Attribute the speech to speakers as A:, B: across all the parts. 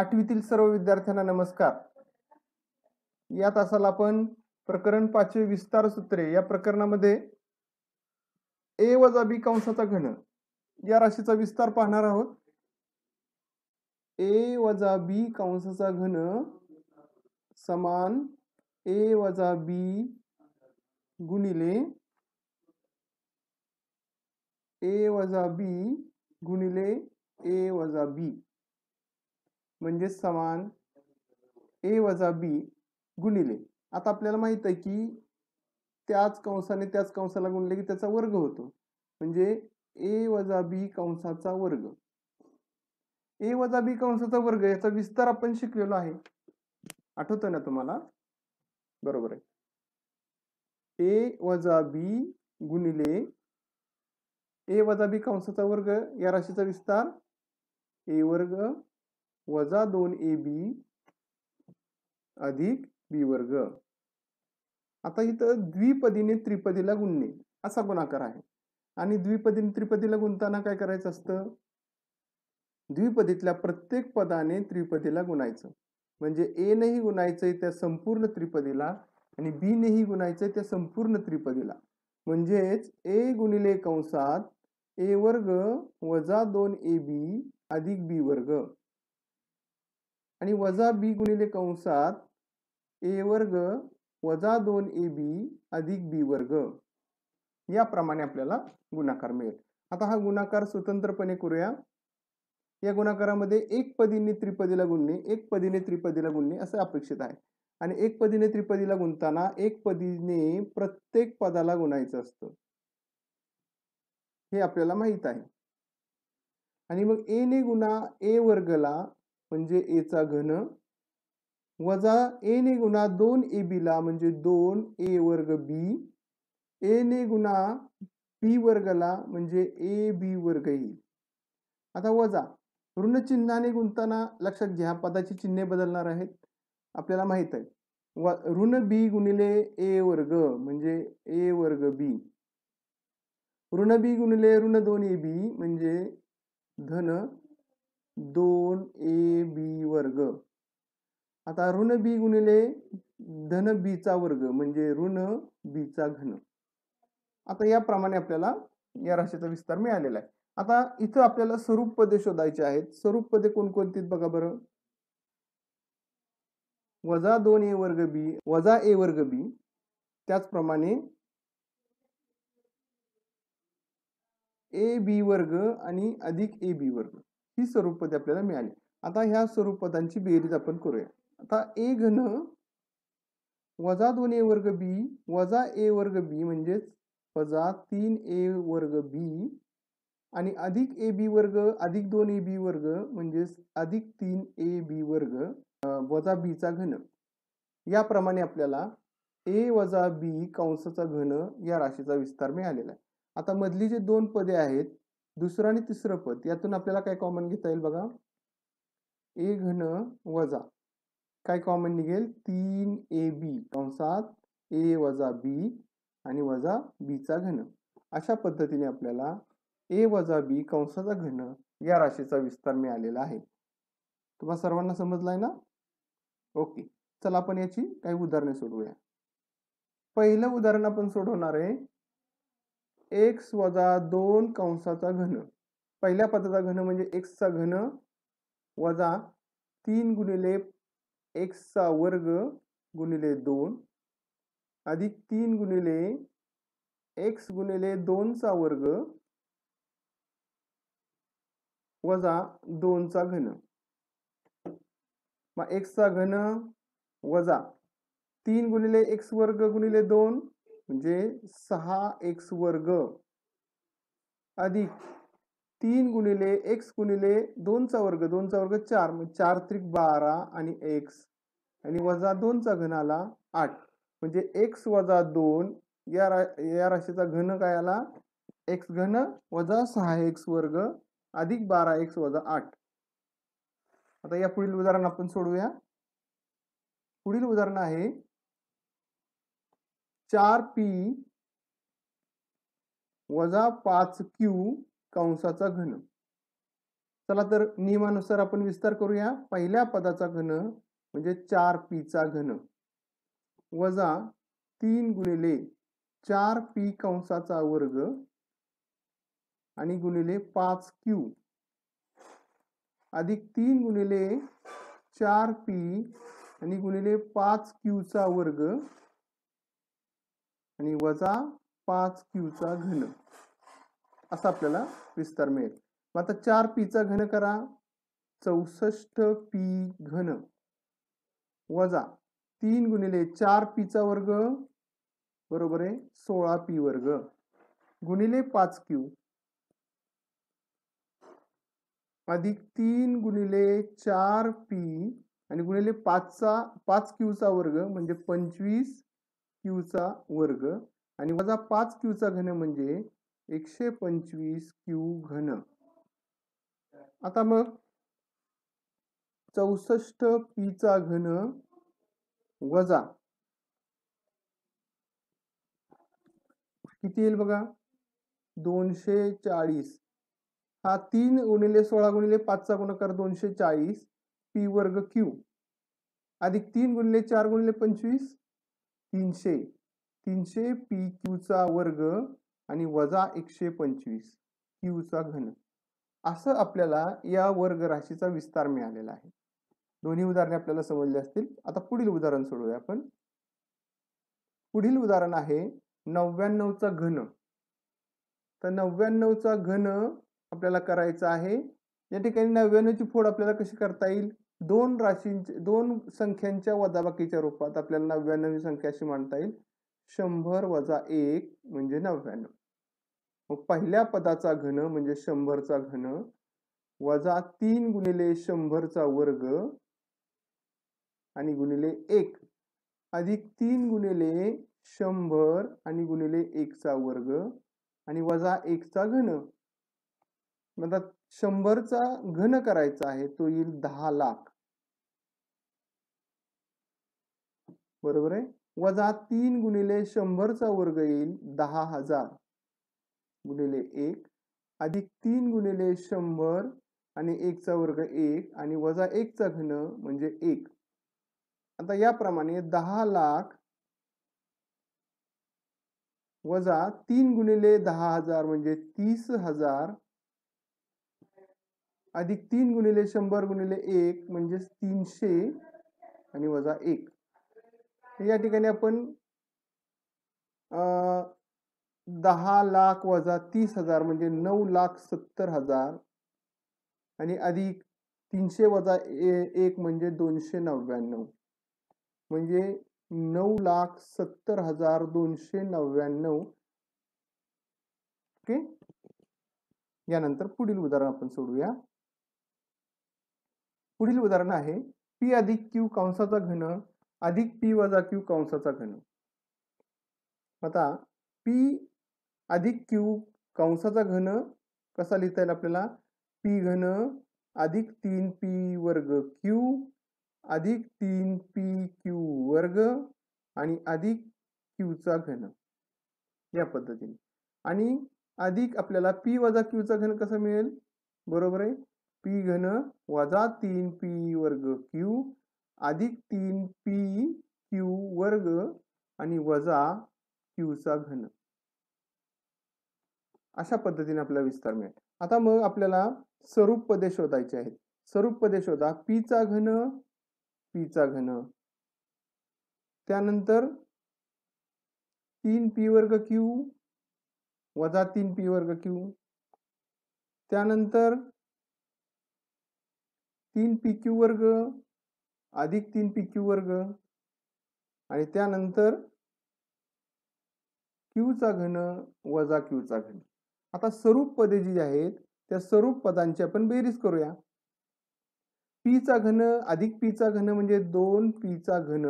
A: आठवीतील सर्व विद्यार्थ्यांना नमस्कार या तासाला आपण प्रकरण पाचवे विस्तार सूत्रे या प्रकरणामध्ये ए वजा बी कंसाचा घन या राशीचा विस्तार पाहणार आहोत ए वजा बी कंसाचा घन समान ए वजा बी गुणिले ए वजा बी गुणिले ए वजा बी म्हणजे समान ए वजा बी गुणिले आता आपल्याला माहित आहे की त्याच कंसाने त्याच कंसाला गुणले की त्याचा वर्ग होतो म्हणजे ए वजा बी कंसाचा वर्ग ए वजा बी कंसाचा वर्ग याचा विस्तार आपण शिकलेलो आहे आठवतो ना तुम्हाला बरोबर आहे ए वजा बी गुणिले ए वजा बी कंसाचा वर्ग या राशीचा विस्तार ए वर्ग वजा दोन ए बी अधिक बी वर्ग आता इथं द्विपदीने त्रिपदीला गुणणे असा गुणाकार आहे आणि द्विपदीने त्रिपदीला गुणताना काय करायचं असतं द्विपदीतल्या प्रत्येक पदाने त्रिपदीला गुणायचं म्हणजे ए नेही गुणायचंय त्या संपूर्ण त्रिपदीला आणि बी नेही गुणायचंय त्या संपूर्ण त्रिपदीला म्हणजेच ए गुणिले कंसात ए वर्ग वजा दोन ए बी अधिक बी वर्ग आणि वजा बी गुणिले कंसात ए वर्ग वजा दोन ए बी अधिक बी वर्ग याप्रमाणे आपल्याला गुणाकार मिळेल आता हा गुणाकार स्वतंत्रपणे करूया या गुणाकारामध्ये एक पदीने त्रिपदीला गुणणे एक पदीने त्रिपदीला गुणणे असं अपेक्षित आहे आणि एक पदीने त्रिपदीला गुणताना एक पदीने प्रत्येक पदाला गुणायचं असतं हे आपल्याला माहीत आहे आणि मग ने गुणा ए वर्गला म्हणजे एचा घन वजा ए ने गुणा दोन ए बीला म्हणजे दोन ए वर्ग बी ए ने गुणा बी वर्गला म्हणजे ए बी वर्ग येईल आता वजा ऋण चिन्हाने गुणताना लक्षात घ्या पदाची चिन्हे बदलणार आहेत आपल्याला माहित आहे व ऋण बी गुणिले ए वर्ग म्हणजे ए वर्ग बी ऋण बी गुणिले ऋण दोन ए बी म्हणजे धन दोन ए बी वर्ग आता ऋण बी गुणिले धन बीचा वर्ग म्हणजे ऋण बीचा घन आता याप्रमाणे आपल्याला या राशीचा विस्तार मिळालेला आहे आता इथं आपल्याला स्वरूप पदे शोधायचे आहेत स्वरूप पदे कोणकोणती बघा बरं वजा दोन ए वर्ग बी वजा ए वर्ग बी त्याचप्रमाणे ए बी वर्ग आणि अधिक ए बी वर्ग ही स्वरूप पदे आपल्याला मिळाली आता ह्या स्वरूप पदांची बेरीज आपण करूया आता ए घन वजा दोन ए वर्ग बी वजा ए वर्ग बी म्हणजेच वजा तीन ए वर्ग बी आणि अधिक ए बी वर्ग अधिक दोन ए बी वर्ग म्हणजेच अधिक तीन ए बी वर्ग वजा बीचा घन याप्रमाणे आपल्याला ए वजा बी कंसाचा घन या राशीचा विस्तार मिळालेला आहे आता मधली जे दोन पदे आहेत दुसरं आणि तिसरं पद यातून आपल्याला काय कॉमन घेता येईल बघा ए घन वजा काय कॉमन निघेल तीन ए बी कंसात ए वजा बी आणि वजा बीचा घन अशा पद्धतीने आपल्याला ए वजा बी कंसाचा घन या राशीचा विस्तार मिळालेला आहे तुम्हाला सर्वांना समजलाय ना ओके चला आपण याची काही उदाहरणे सोडवूया पहिलं उदाहरण आपण सोडवणार आहे एक्स वजा दोन कंसाचा घन पहिल्या पदाचा घन म्हणजे एक्सचा घन वजा तीन गुणिले एक्सचा वर्ग गुणिले दोन अधिक तीन गुणिले एक्स गुणिले दोनचा वर्ग वजा दोनचा घन मग एक्सचा घन वजा तीन गुणिले एक्स वर्ग गुणिले दोन म्हणजे सहा एक्स वर्ग अधिक तीन गुणिले एक्स गुणिले दोनचा वर्ग दोनचा वर्ग चार म्हणजे चार त्रिक बारा आणि एक्स आणि वजा दोनचा घन आला आठ म्हणजे एक्स वजा दोन या रा या राशीचा घन काय आला एक्स घन वजा सहा एक्स वर्ग अधिक बारा एक्स वजा आठ आता या पुढील उदाहरण आपण सोडूया पुढील उदाहरण आहे चार पी वजा पाच क्यू कंसाचा घन चला तर नियमानुसार आपण विस्तार करूया पहिल्या पदाचा घन म्हणजे चार चा घन वजा तीन गुणिले चार पी कंसाचा वर्ग आणि गुणिले पाच क्यू अधिक तीन गुणिले चार पी आणि गुणिले पाच क्यूचा वर्ग आणि वजा पाच क्यूचा घन असा आपल्याला विस्तार मिळेल मग आता चार पीचा घन करा चौसष्ट पी घन वजा तीन गुणिले चार पीचा वर्ग बरोबर आहे सोळा पी वर्ग गुणिले पाच क्यू अधिक तीन गुणिले चार पी आणि गुणिले पाचचा पाच क्यूचा वर्ग म्हणजे पंचवीस क्यूचा वर्ग आणि वजा पाच क्यूचा घन म्हणजे एकशे पंचवीस क्यू घन आता मग चौसष्ट पीचा घन वजा किती येईल बघा दोनशे चाळीस हा तीन गुणिले सोळा गुणिले पाचचा गुणाकार दोनशे चाळीस पी वर्ग क्यू अधिक तीन गुणिले चार गुणिले पंचवीस तीनशे तीनशे पी क्यूचा वर्ग आणि वजा एकशे पंचवीस क्यूचा घन असं आपल्याला या वर्ग राशीचा विस्तार मिळालेला आहे दोन्ही उदाहरणे आपल्याला समजली असतील आता पुढील उदाहरण सोडूया आपण पुढील उदाहरण आहे नव्याण्णवचा घन तर नव्याण्णवचा घन आपल्याला करायचा आहे या ठिकाणी नव्याण्णवची फोड आपल्याला कशी करता येईल दोन राशींचे दोन संख्यांच्या वजाबाकीच्या रूपात आपल्याला नव्याण्णव संख्या अशी मांडता येईल शंभर वजा एक म्हणजे नव्याण्णव मग पहिल्या पदाचा घन म्हणजे शंभरचा घन वजा तीन गुणिले शंभरचा वर्ग आणि गुणिले एक अधिक तीन गुणिले शंभर आणि गुणिले एकचा वर्ग आणि वजा एकचा घन म्हणजे शंभरचा घन करायचा आहे तो येईल दहा लाख बरोबर आहे वजा तीन गुणिले शंभरचा वर्ग येईल दहा हजार गुणिले एक अधिक तीन गुणिले शंभर आणि एकचा वर्ग एक आणि वजा एकचा घन म्हणजे एक आता याप्रमाणे दहा लाख वजा तीन गुणिले दहा हजार म्हणजे तीस हजार अधिक तीन गुणिले शंभर गुणिले एक म्हणजेच तीनशे आणि वजा एक या ठिकाणी आपण दहा लाख वजा तीस हजार म्हणजे नऊ लाख सत्तर हजार आणि अधिक तीनशे वजा ए एक म्हणजे दोनशे नव्याण्णव म्हणजे नऊ लाख सत्तर हजार दोनशे नव्याण्णव ओके यानंतर पुढील उदाहरण आपण सोडूया पुढील उदाहरण आहे पी अधिक क्यू कंसाचा घन अधिक पी वजा क्यू कंसाचा घन आता पी अधिक क्यू कंसाचा घन कसा लिहिता येईल आपल्याला पी घन अधिक तीन पी वर्ग क्यू अधिक तीन पी क्यू वर्ग आणि अधिक क्यूचा घन या पद्धतीने आणि अधिक आपल्याला पी वजा क्यूचा घन कसा मिळेल बरोबर आहे पी घन वजा तीन पी वर्ग क्यू अधिक तीन पी क्यू वर्ग आणि वजा क्यूचा घन अशा पद्धतीने आपल्याला विस्तार मिळेल आता मग आपल्याला स्वरूप पदे शोधायचे आहेत स्वरूप पदे शोधा पीचा घन पीचा घन त्यानंतर तीन पी वर्ग क्यू वजा तीन पी वर्ग क्यू त्यानंतर तीन पी क्यू वर्ग अधिक तीन पी क्यू वर्ग आणि त्यानंतर क्यूचा घन वजा क्यूचा घन आता स्वरूप पदे जी आहेत त्या स्वरूप पदांची आपण बेरीज करूया चा घन अधिक पीचा घन म्हणजे दोन चा घन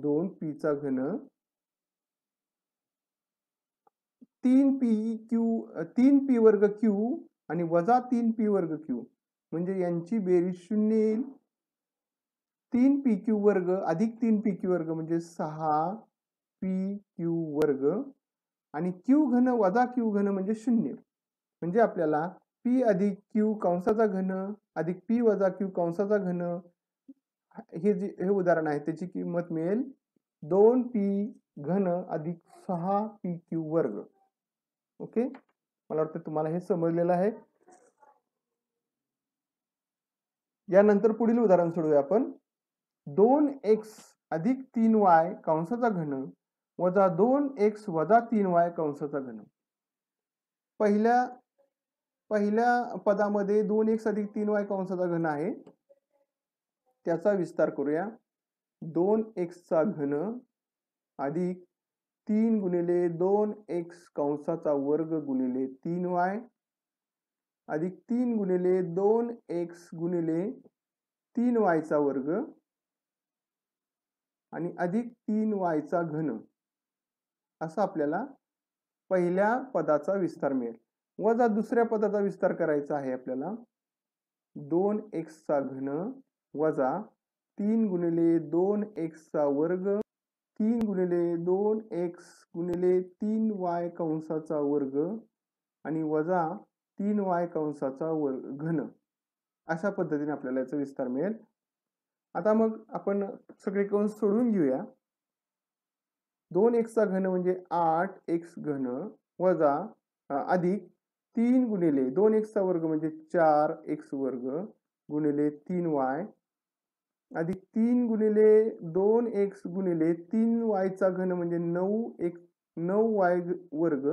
A: दोन चा घन तीन पी क्यू तीन पी वर्ग क्यू आणि वजा तीन पी वर्ग क्यू म्हणजे यांची बेरीज शून्य येईल तीन पी क्यू वर्ग अधिक तीन पी क्यू वर्ग म्हणजे सहा पी क्यू वर्ग आणि क्यू घन वजा क्यू घन म्हणजे शून्य म्हणजे आपल्याला पी अधिक क्यू कंसाचा घन अधिक पी वजा क्यू कंसाचा घन हे जे हे उदाहरण आहे त्याची किंमत मिळेल दोन पी घन अधिक सहा पी क्यू वर्ग ओके मला वाटतं तुम्हाला हे समजलेलं आहे यानंतर पुढील उदाहरण सोडूया आपण दोन एक्स अधिक तीन वाय कंसाचा घन वजा दोन एक्स वजा तीन वाय कंसाचा घन पहिल्या पहिल्या पदामध्ये दोन एक्स अधिक तीन वाय कंसाचा घन आहे त्याचा विस्तार करूया दोन एक्सचा घन अधिक तीन गुणिले दोन एक्स कंसाचा वर्ग गुणिले तीन वाय अधिक तीन गुणिले दोन एक्स गुणिले तीन वायचा वर्ग आणि अधिक तीन वायचा घन असा आपल्याला पहिल्या पदाचा विस्तार मिळेल वजा दुसऱ्या पदाचा विस्तार करायचा आहे आपल्याला दोन एक्सचा घन वजा तीन गुणिले दोन एक्सचा वर्ग तीन गुणिले दोन एक्स गुणिले तीन वाय कंसाचा वर्ग आणि वजा तीन वाय कंसाचा वर्ग घन अशा पद्धतीने आपल्याला याचा विस्तार मिळेल आता मग आपण सगळे कंस सोडून घेऊया दोन एक्सचा घन म्हणजे आठ एक्स घन वजा अधिक तीन गुणिले दोन एक्सचा वर्ग म्हणजे चार एक्स वर्ग गुणिले तीन वाय अधिक तीन गुणिले दोन एक्स गुणिले तीन वायचा घन म्हणजे नऊ एक नऊ वाय वर्ग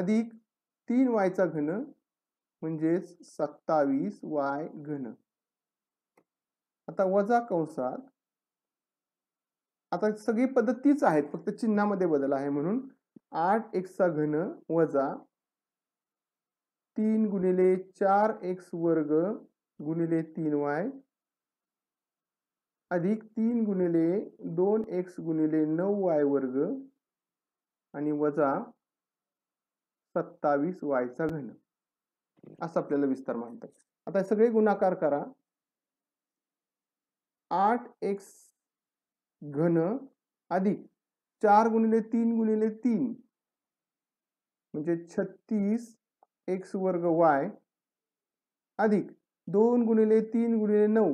A: अधिक तीन वायचा घन म्हणजेच सत्तावीस वाय घन आता वजा कंसात आता सगळी पद्धतीच आहेत फक्त चिन्हामध्ये बदल आहे म्हणून आठ एक्सचा घन वजा तीन गुणिले चार एक्स वर्ग गुणिले तीन वाय अधिक तीन गुणिले दोन एक्स गुणिले नऊ वाय वर्ग आणि वजा सत्तावीस वायचा घन असं आपल्याला विस्तार मानतात आता सगळे गुणाकार करा आठ एक्स घन अधिक चार गुणिले तीन गुणिले तीन म्हणजे छत्तीस एक्स वर्ग वाय अधिक दोन गुणिले तीन गुणिले नऊ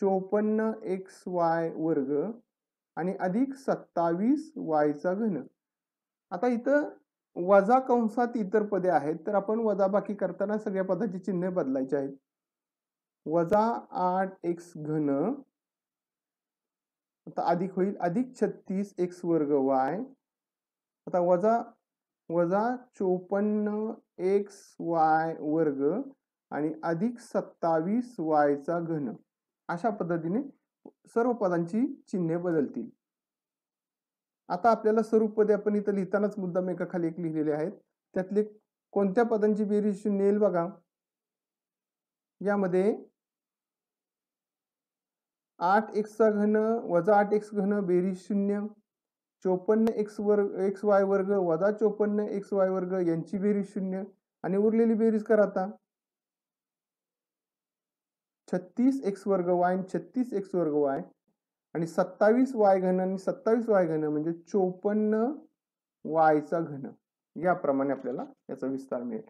A: चोपन्न एक्स वाय वर्ग आणि अधिक सत्तावीस वायचा घन आता इथं वजा कंसात इतर पदे आहेत तर आपण वजाबाकी करताना सगळ्या पदाची चिन्हे बदलायचे आहेत वजा आठ एक्स घन आता अधिक होईल अधिक छत्तीस एक्स वर्ग वाय आता वजा वजा चोपन्न एक्स वाय वर्ग आणि अधिक सत्तावीस वायचा घन अशा पद्धतीने सर्व पदांची चिन्हे बदलतील आता आपल्याला सर्व पदे आपण इथं लिहितानाच मुद्दाम एका खाली एक लिहिलेले आहेत त्यातले कोणत्या पदांची बेरीज शून्य येईल बघा यामध्ये आठ एक्सचा घन वजा आठ एक्स घन बेरीज शून्य चोपन्न एक्स वर्ग एक्स वाय वर्ग वजा चोपन्न एक्स वाय वर्ग यांची बेरीज शून्य आणि उरलेली बेरीज करा आता छत्तीस एक्स वर्ग वाय छत्तीस एक्स वर्ग वाय आणि सत्तावीस वाय घन आणि सत्तावीस वाय घन म्हणजे चोपन्न वायचा घन याप्रमाणे आपल्याला याचा विस्तार मिळेल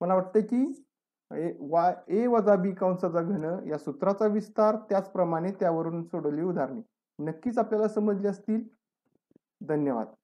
A: मला वाटतं की वाय ए वजा बी कंसाचा घन या सूत्राचा विस्तार त्याचप्रमाणे त्यावरून सोडवली उदाहरणे नक्कीच आपल्याला समजली असतील धन्यवाद